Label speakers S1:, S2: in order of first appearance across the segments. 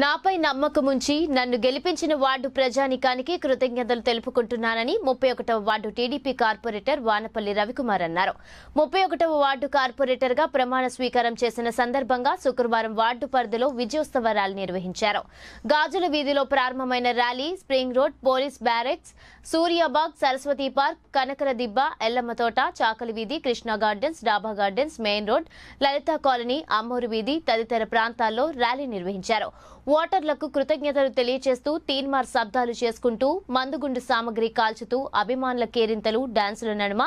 S1: నాపై నమ్మకముంచి నన్ను గెలిపించిన వార్డు ప్రజానికానికి కృతజ్ఞతలు తెలుపుకుంటున్నానని ముప్పై ఒకటవ ward TDP corporator Vanapalli Ravikumar అన్నారు ముప్పై ఒకటవ వార్డు కార్పొరేటర్గా ప్రమాణ స్వీకారం చేసిన సందర్భంగా శుక్రవారం వార్డు పరిధిలో విజయోత్సవ ర్యాలీ నిర్వహించారు గాజుల వీధిలో ప్రారంభమైన rally spring road police barracks Suryabagh Saraswati park కనకర దిబ్బ ఎల్లమ్మతోట చాకలి వీధి Krishna gardens Daba gardens main road Lalitha colony అమ్మూరు వీధి తదితర ప్రాంతాల్లో ర్యాలీ నిర్వహించారు ఓటర్లకు కృతజ్ఞతలు తెలియచేస్తూ తీన్మార్ శబ్దాలు చేసుకుంటూ మందుగుండు సామగ్రి కాల్చుతూ అభిమానుల కేరింతలు డాన్సుల నడుమ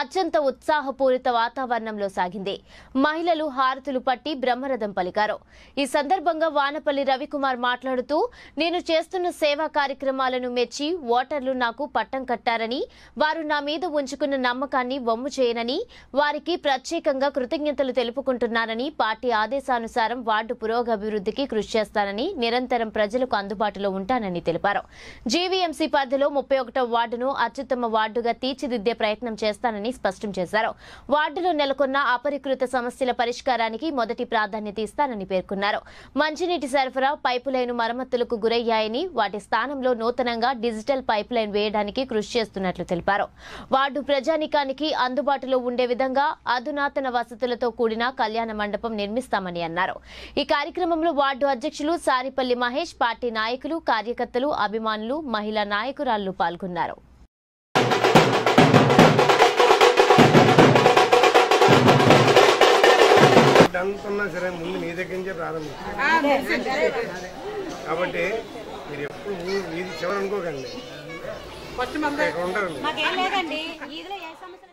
S1: అత్యంత ఉత్సాహపూరిత వాతావరణంలో సాగింది మహిళలు హారతులు పట్టి బ్రహ్మరథం పలికారు ఈ సందర్భంగా వానపల్లి రవికుమార్ మాట్లాడుతూ నేను చేస్తున్న సేవా కార్యక్రమాలను మెచ్చి ఓటర్లు నాకు పట్టం కట్టారని వారు నా మీద ఉంచుకున్న నమ్మకాన్ని వమ్ము చేయనని వారికి ప్రత్యేకంగా కృతజ్ఞతలు తెలుపుకుంటున్నారని పార్టీ ఆదేశానుసారం వార్డు పురోగభివృద్ధికి కృషి చేస్తానని చేస్తానని నిరంతరం ప్రజలకు అందుబాటులో ఉంటానని తెలిపారు జీవీఎంసీ పరిధిలో ముప్పై ఒకటో వార్డును అత్యుత్తమ వార్డుగా తీర్చిదిద్దే ప్రయత్నం చేస్తానని స్పష్టం చేశారు వార్డులో నెలకొన్న అపరికృత సమస్యల పరిష్కారానికి మొదటి ప్రాధాన్యత ఇస్తానని పేర్కొన్నారు మంచినీటి సరఫరా పైపు లైన్ మరమ్మతులకు గురయ్యాయని వాటి స్థానంలో నూతనంగా డిజిటల్ పైప్ లైన్ వేయడానికి కృషి చేస్తున్నట్లు తెలిపారు వార్డు ప్రజానికానికి అందుబాటులో ఉండే విధంగా అధునాతన వసతులతో కూడిన కళ్యాణ మండపం నిర్మిస్తామని అన్నారు ఈ కార్యక్రమంలో వార్డు అధ్యక్షులు సారిపల్లి మహేష్ పార్టీ నాయకులు కార్యకర్తలు అభిమానులు మహిళా నాయకురాళ్లు పాల్గొన్నారు
S2: సరే ముందు మీ దగ్గర నుంచే ప్రారంభించారు కాబట్టి మీరు ఎప్పుడు చివరనుకోకండి